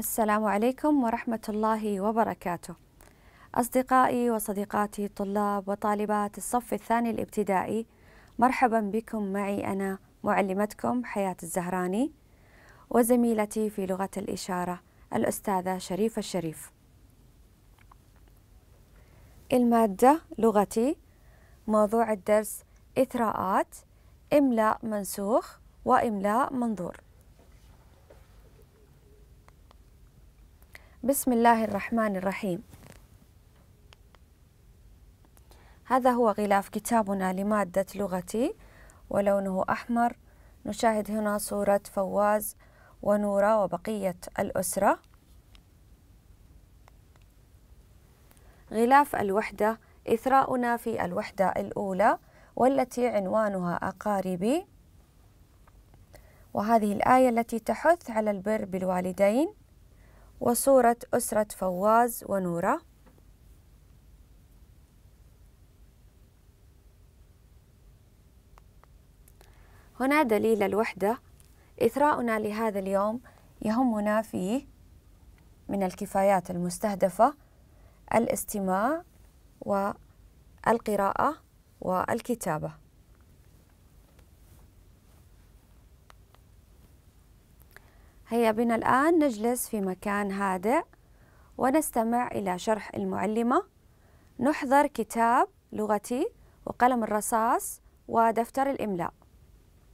السلام عليكم ورحمة الله وبركاته. أصدقائي وصديقاتي طلاب وطالبات الصف الثاني الابتدائي مرحبا بكم معي أنا معلمتكم حياة الزهراني وزميلتي في لغة الإشارة الأستاذة شريفة الشريف. المادة لغتي موضوع الدرس إثراءات إملاء منسوخ وإملاء منظور بسم الله الرحمن الرحيم هذا هو غلاف كتابنا لمادة لغتي ولونه أحمر نشاهد هنا صورة فواز ونورة وبقية الأسرة غلاف الوحدة إثراؤنا في الوحدة الأولى والتي عنوانها أقاربي وهذه الآية التي تحث على البر بالوالدين وصورة أسرة فواز ونورة هنا دليل الوحدة إثراؤنا لهذا اليوم يهمنا فيه من الكفايات المستهدفة الاستماع والقراءة والكتابة هيا بنا الآن نجلس في مكان هادئ ونستمع إلى شرح المعلمة نحضر كتاب لغتي وقلم الرصاص ودفتر الإملاء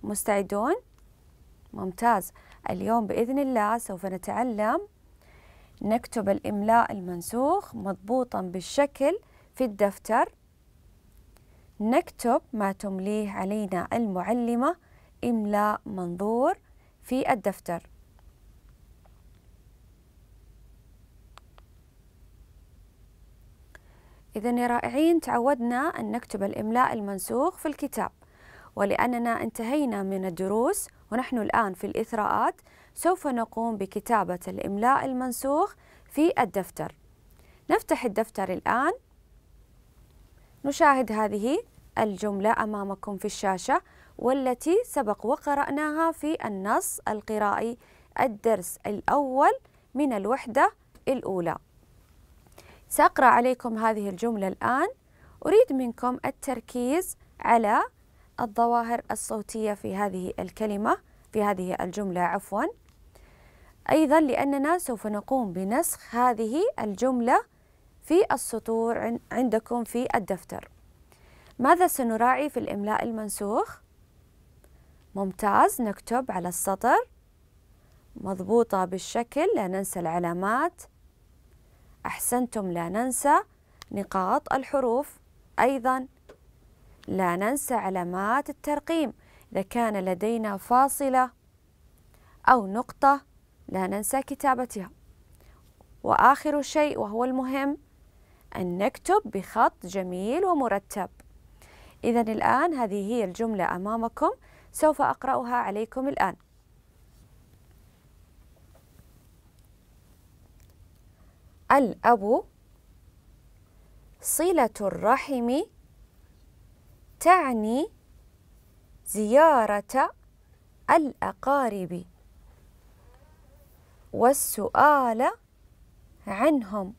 مستعدون؟ ممتاز اليوم بإذن الله سوف نتعلم نكتب الإملاء المنسوخ مضبوطا بالشكل في الدفتر نكتب ما تمليه علينا المعلمة إملاء منظور في الدفتر إذا يا رائعين تعودنا أن نكتب الإملاء المنسوخ في الكتاب ولأننا انتهينا من الدروس ونحن الآن في الإثراءات سوف نقوم بكتابة الإملاء المنسوخ في الدفتر نفتح الدفتر الآن نشاهد هذه الجملة أمامكم في الشاشة والتي سبق وقرأناها في النص القرائي الدرس الأول من الوحدة الأولى سأقرأ عليكم هذه الجملة الآن أريد منكم التركيز على الظواهر الصوتية في هذه الكلمة في هذه الجملة عفوا أيضا لأننا سوف نقوم بنسخ هذه الجملة في السطور عندكم في الدفتر ماذا سنراعي في الإملاء المنسوخ؟ ممتاز نكتب على السطر مضبوطة بالشكل لا ننسى العلامات أحسنتم لا ننسى نقاط الحروف أيضا لا ننسى علامات الترقيم إذا كان لدينا فاصلة أو نقطة لا ننسى كتابتها وآخر شيء وهو المهم أن نكتب بخط جميل ومرتب إذا الآن هذه هي الجملة أمامكم سوف أقرأها عليكم الآن الأب صلة الرحم تعني زيارة الأقارب والسؤال عنهم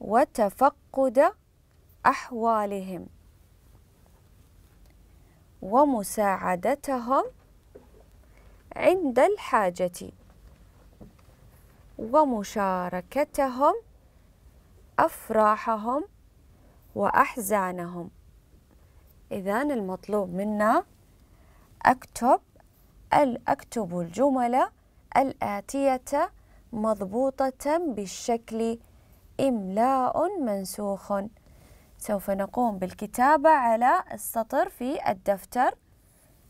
وتفقد أحوالهم ومساعدتهم عند الحاجة ومشاركتهم أفراحهم وأحزانهم إذا المطلوب منا أكتب أكتب الجمل الآتية مضبوطة بالشكل إملاء منسوخ سوف نقوم بالكتابة على السطر في الدفتر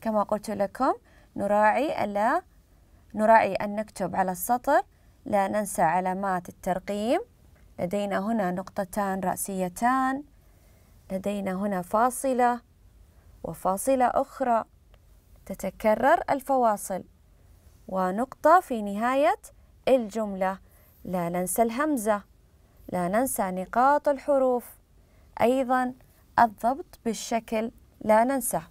كما قلت لكم نراعي ألا نراعي أن نكتب على السطر لا ننسى علامات الترقيم لدينا هنا نقطتان رأسيتان لدينا هنا فاصلة وفاصلة أخرى تتكرر الفواصل ونقطة في نهاية الجملة لا ننسى الهمزة لا ننسى نقاط الحروف أيضا الضبط بالشكل لا ننسى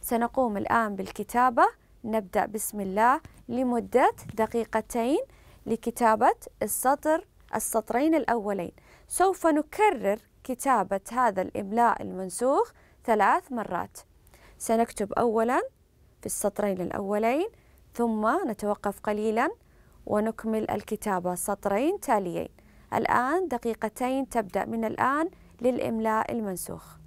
سنقوم الآن بالكتابة نبدأ بسم الله لمدة دقيقتين لكتابة السطر السطرين الأولين سوف نكرر كتابة هذا الإملاء المنسوخ ثلاث مرات سنكتب أولا في السطرين الأولين ثم نتوقف قليلا ونكمل الكتابة سطرين تاليين الآن دقيقتين تبدأ من الآن للإملاء المنسوخ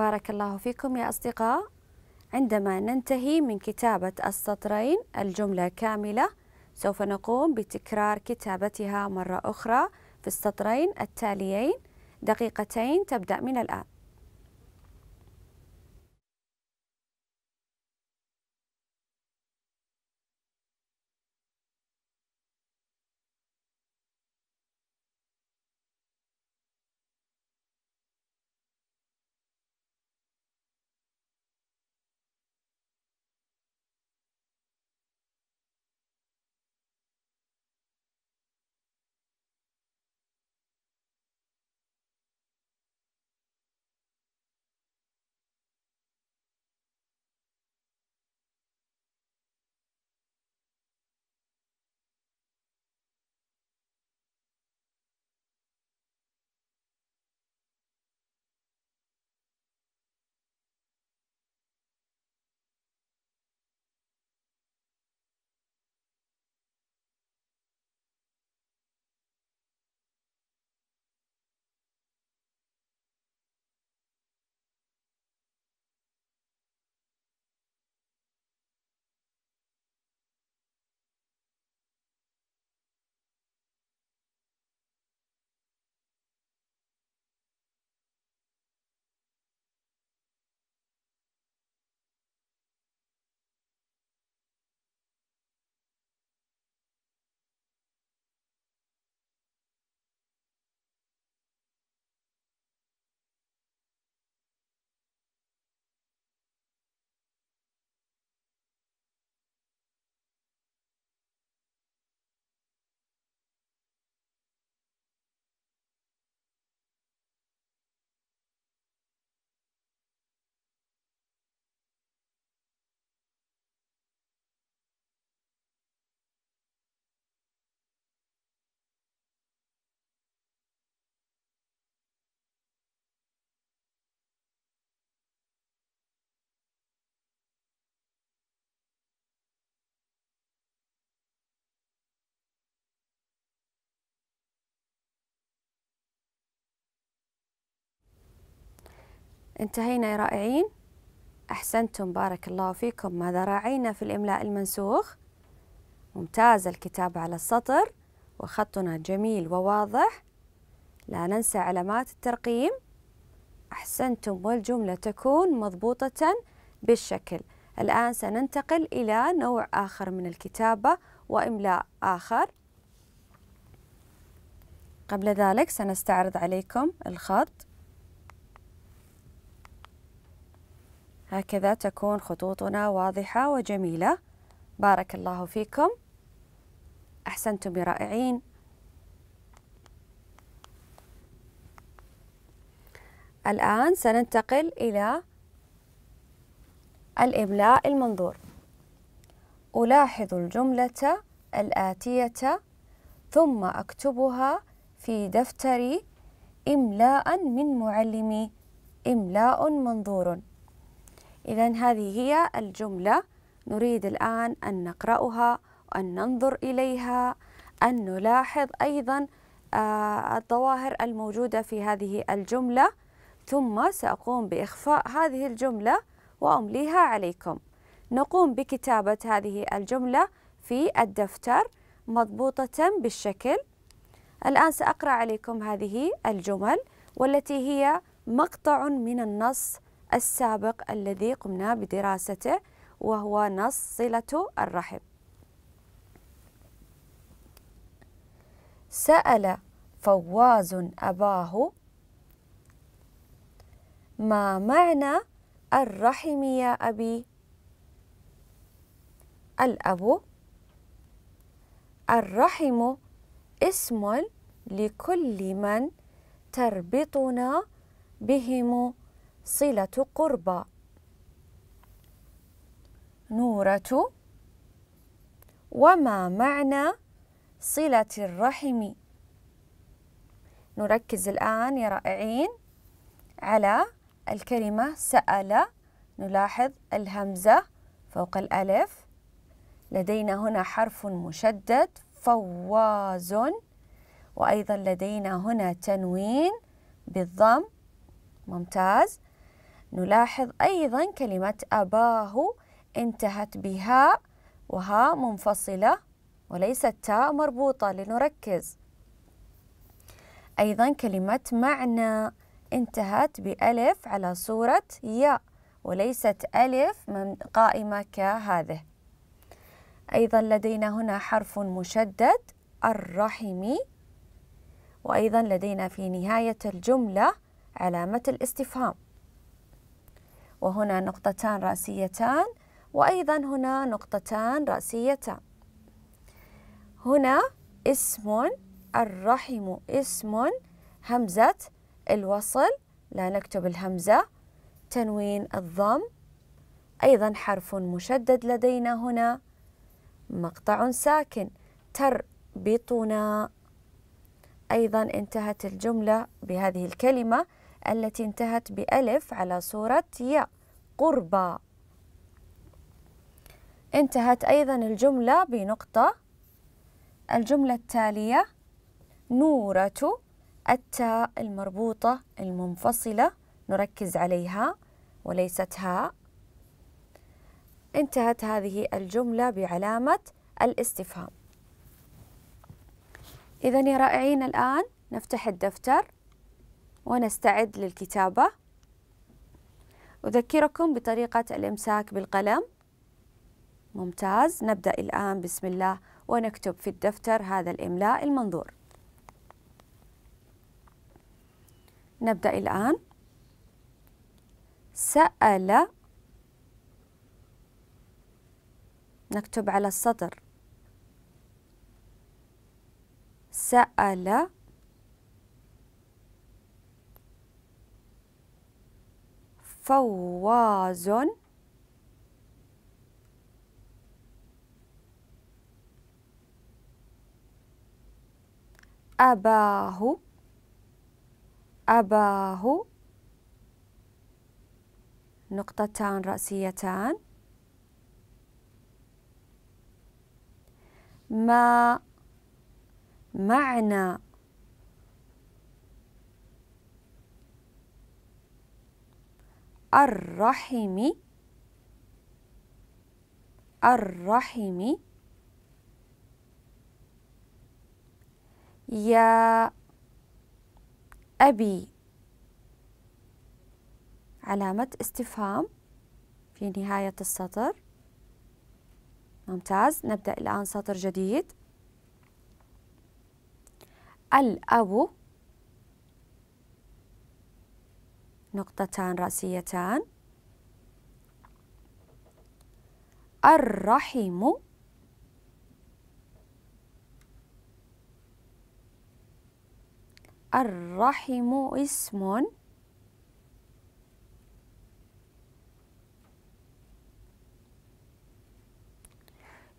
بارك الله فيكم يا أصدقاء عندما ننتهي من كتابة السطرين الجملة كاملة سوف نقوم بتكرار كتابتها مرة أخرى في السطرين التاليين دقيقتين تبدأ من الآن انتهينا يا رائعين أحسنتم بارك الله فيكم ماذا راعينا في الإملاء المنسوخ ممتاز الكتابة على السطر وخطنا جميل وواضح لا ننسى علامات الترقيم أحسنتم والجملة تكون مضبوطة بالشكل الآن سننتقل إلى نوع آخر من الكتابة وإملاء آخر قبل ذلك سنستعرض عليكم الخط هكذا تكون خطوطنا واضحة وجميلة بارك الله فيكم أحسنتم برائعين رائعين الآن سننتقل إلى الإملاء المنظور ألاحظ الجملة الآتية ثم أكتبها في دفتري إملاء من معلمي إملاء منظور إذا هذه هي الجملة نريد الآن أن نقرأها وأن ننظر إليها أن نلاحظ أيضا آه، الظواهر الموجودة في هذه الجملة ثم سأقوم بإخفاء هذه الجملة وأمليها عليكم نقوم بكتابة هذه الجملة في الدفتر مضبوطة بالشكل الآن سأقرأ عليكم هذه الجمل والتي هي مقطع من النص السابق الذي قمنا بدراسته وهو نص صلة الرحم سأل فواز أباه ما معنى الرحم يا أبي الأب الرحم اسم لكل من تربطنا بهم صلة قربى نورة وما معنى صلة الرحم نركز الآن يا رائعين على الكلمة سأل نلاحظ الهمزة فوق الألف لدينا هنا حرف مشدد فواز وأيضا لدينا هنا تنوين بالضم ممتاز نلاحظ أيضا كلمة أباه انتهت بها وها منفصلة وليست تاء مربوطة لنركز أيضا كلمة معنى انتهت بألف على صورة ياء وليست ألف من قائمة كهذه أيضا لدينا هنا حرف مشدد الرحم وأيضا لدينا في نهاية الجملة علامة الاستفهام وهنا نقطتان رأسيتان وأيضا هنا نقطتان رأسيتان هنا اسم الرحم اسم همزة الوصل لا نكتب الهمزة تنوين الضم أيضا حرف مشدد لدينا هنا مقطع ساكن تربطنا أيضا انتهت الجملة بهذه الكلمة التي انتهت بألف على صورة ي قربى انتهت أيضا الجملة بنقطة الجملة التالية نورة التاء المربوطة المنفصلة نركز عليها وليست هاء انتهت هذه الجملة بعلامة الاستفهام إذا يا رائعين الآن نفتح الدفتر ونستعد للكتابة أذكركم بطريقة الإمساك بالقلم ممتاز نبدأ الآن بسم الله ونكتب في الدفتر هذا الإملاء المنظور نبدأ الآن سأل نكتب على السطر سأل فواز أباه أباه نقطتان رأسيتان ما معنى الرحم الرحم يا أبي علامة استفهام في نهاية السطر ممتاز نبدأ الآن سطر جديد الأب نقطتان رأسيتان الرحم الرحم اسم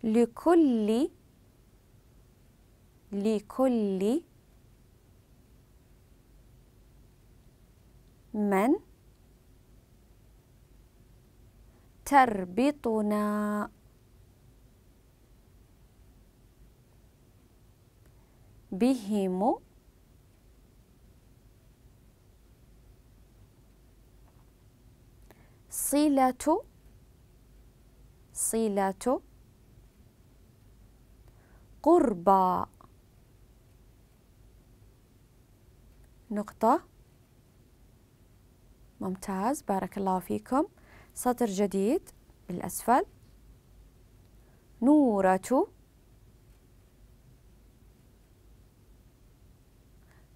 لكل لكل من تربطنا بهم صلة صلة قربى نقطة ممتاز بارك الله فيكم سطر جديد بالأسفل نورة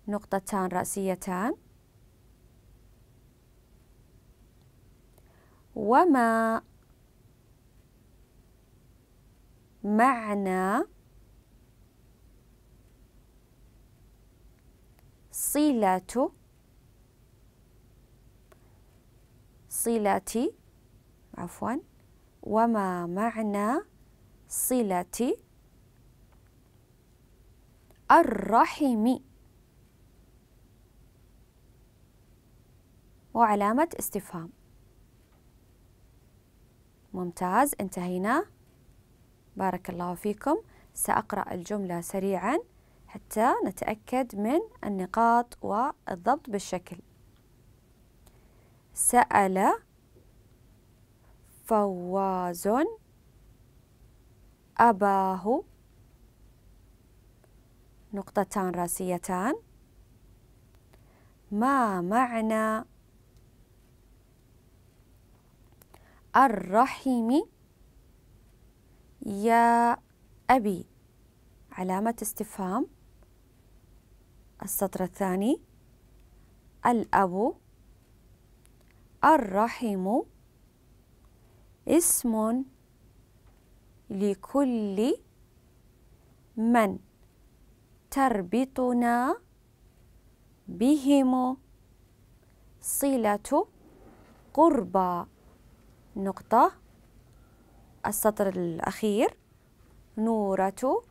نقطتان رأسيتان وما معنى صلة صلة عفوا وما معنى صلة الرحم وعلامة استفهام ممتاز انتهينا بارك الله فيكم سأقرأ الجملة سريعا حتى نتأكد من النقاط والضبط بالشكل سأل فواز أباه نقطتان راسيتان ما معنى الرحم يا أبي علامة استفهام السطر الثاني الأب الرحم اسم لكل من تربطنا بهم صلة قربى نقطة السطر الأخير نورة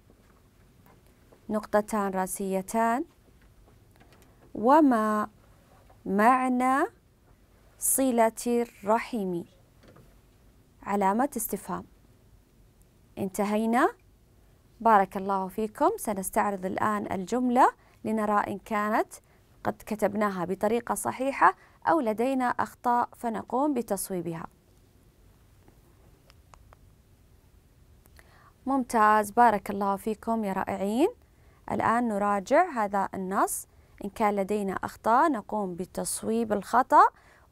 نقطتان راسيتان وما معنى صلة الرحم علامة استفهام انتهينا بارك الله فيكم سنستعرض الآن الجملة لنرى إن كانت قد كتبناها بطريقة صحيحة أو لدينا أخطاء فنقوم بتصويبها ممتاز بارك الله فيكم يا رائعين الآن نراجع هذا النص إن كان لدينا أخطاء نقوم بتصويب الخطأ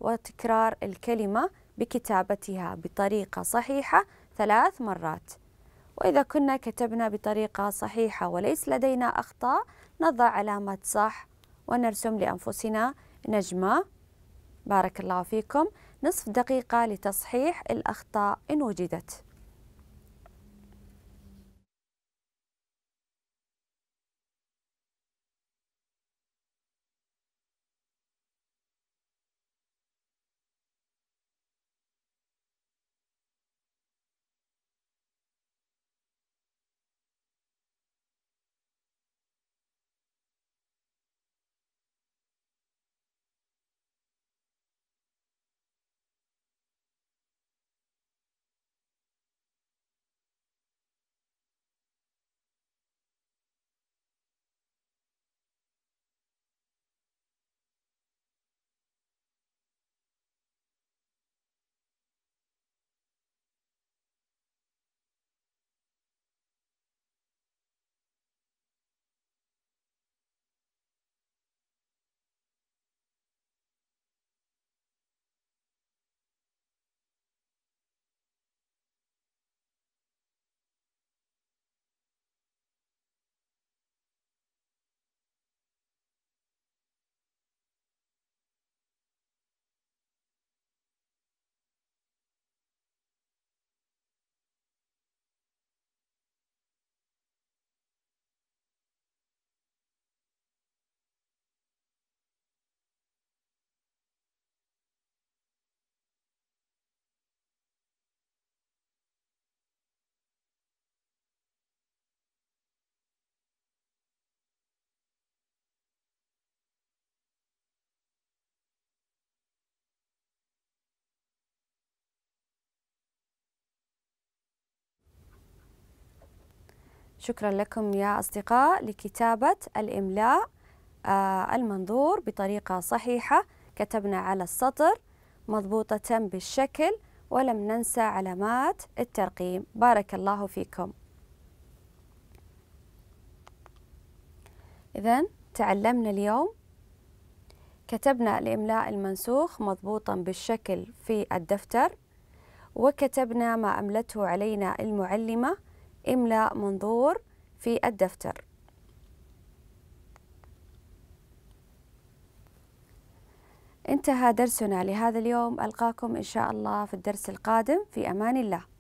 وتكرار الكلمة بكتابتها بطريقة صحيحة ثلاث مرات وإذا كنا كتبنا بطريقة صحيحة وليس لدينا أخطاء نضع علامة صح ونرسم لأنفسنا نجمة بارك الله فيكم نصف دقيقة لتصحيح الأخطاء إن وجدت شكرا لكم يا أصدقاء لكتابة الإملاء آه، المنظور بطريقة صحيحة كتبنا على السطر مضبوطة بالشكل ولم ننسى علامات الترقيم بارك الله فيكم إذا تعلمنا اليوم كتبنا الإملاء المنسوخ مضبوطا بالشكل في الدفتر وكتبنا ما أملته علينا المعلمة املأ منظور في الدفتر انتهى درسنا لهذا اليوم ألقاكم إن شاء الله في الدرس القادم في أمان الله